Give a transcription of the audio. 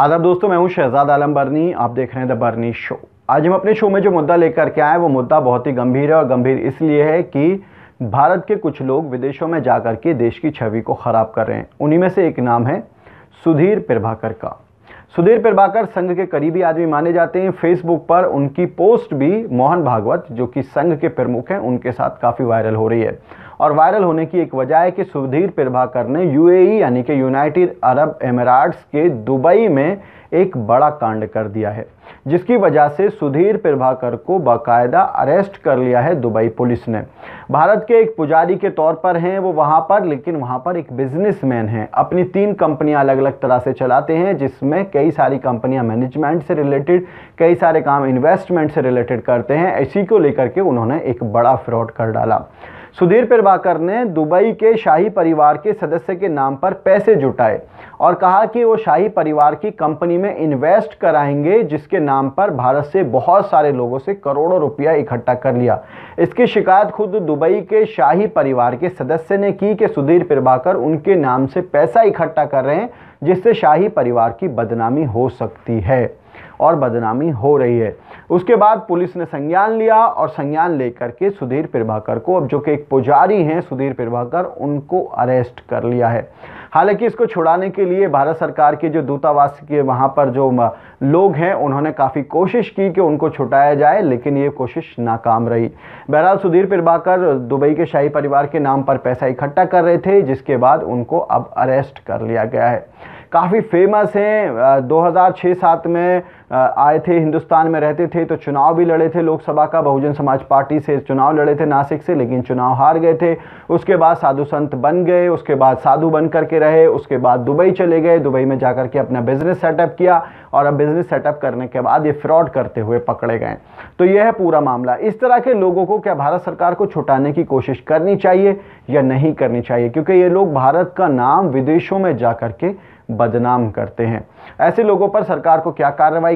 आदाब दोस्तों मैं हूं शहजाद आलम बर्नी आप देख रहे हैं द बर्नी शो आज हम अपने शो में जो मुद्दा लेकर के आए वो मुद्दा बहुत ही गंभीर है और गंभीर इसलिए है कि भारत के कुछ लोग विदेशों में जाकर के देश की छवि को ख़राब कर रहे हैं उन्हीं में से एक नाम है सुधीर प्रभाकर का सुधीर प्रभाकर संघ के करीबी आदमी माने जाते हैं फेसबुक पर उनकी पोस्ट भी मोहन भागवत जो कि संघ के प्रमुख हैं उनके साथ काफ़ी वायरल हो रही है और वायरल होने की एक वजह है कि सुधीर प्रभाकर ने यूएई यानी कि यूनाइटेड अरब एमिरेट्स के दुबई में एक बड़ा कांड कर दिया है जिसकी वजह से सुधीर प्रभाकर को बाकायदा अरेस्ट कर लिया है दुबई पुलिस ने भारत के एक पुजारी के तौर पर हैं वो वहाँ पर लेकिन वहाँ पर एक बिजनेसमैन हैं अपनी तीन कंपनियाँ अलग अलग तरह से चलाते हैं जिसमें कई सारी कंपनियाँ मैनेजमेंट से रिलेटेड कई सारे काम इन्वेस्टमेंट से रिलेटेड करते हैं इसी को लेकर के उन्होंने एक बड़ा फ्रॉड कर डाला सुधीर प्रभाकर ने दुबई के शाही परिवार के सदस्य के नाम पर पैसे जुटाए और कहा कि वो शाही परिवार की कंपनी में इन्वेस्ट कराएंगे जिसके नाम पर भारत से बहुत सारे लोगों से करोड़ों रुपया इकट्ठा कर लिया इसकी शिकायत खुद दुबई के शाही परिवार के सदस्य ने की कि सुधीर प्रभाकर उनके नाम से पैसा इकट्ठा कर रहे हैं जिससे शाही परिवार की बदनामी हो सकती है और बदनामी हो रही है उसके बाद पुलिस ने संज्ञान लिया और संज्ञान लेकर के सुधीर प्रभाकर को अब जो कि एक पुजारी हैं सुधीर प्रभाकर उनको अरेस्ट कर लिया है हालांकि इसको छुड़ाने के लिए भारत सरकार के जो दूतावास के वहाँ पर जो लोग हैं उन्होंने काफ़ी कोशिश की कि उनको छुटाया जाए लेकिन ये कोशिश नाकाम रही बहरहाल सुधीर प्रभाकर दुबई के शाही परिवार के नाम पर पैसा इकट्ठा कर रहे थे जिसके बाद उनको अब अरेस्ट कर लिया गया है काफ़ी फेमस हैं 2006 हज़ार में आए थे हिंदुस्तान में रहते थे तो चुनाव भी लड़े थे लोकसभा का बहुजन समाज पार्टी से चुनाव लड़े थे नासिक से लेकिन चुनाव हार गए थे उसके बाद साधु संत बन गए उसके बाद साधु बन करके रहे उसके बाद दुबई चले गए दुबई में जा के अपना बिज़नेस सेटअप किया और अब बिज़नेस सेटअप करने के बाद ये फ्रॉड करते हुए पकड़े गए तो यह है पूरा मामला इस तरह के लोगों को क्या भारत सरकार को छुटाने की कोशिश करनी चाहिए या नहीं करनी चाहिए क्योंकि ये लोग भारत का नाम विदेशों में जा के बदनाम करते हैं ऐसे लोगों पर सरकार को क्या कार्रवाई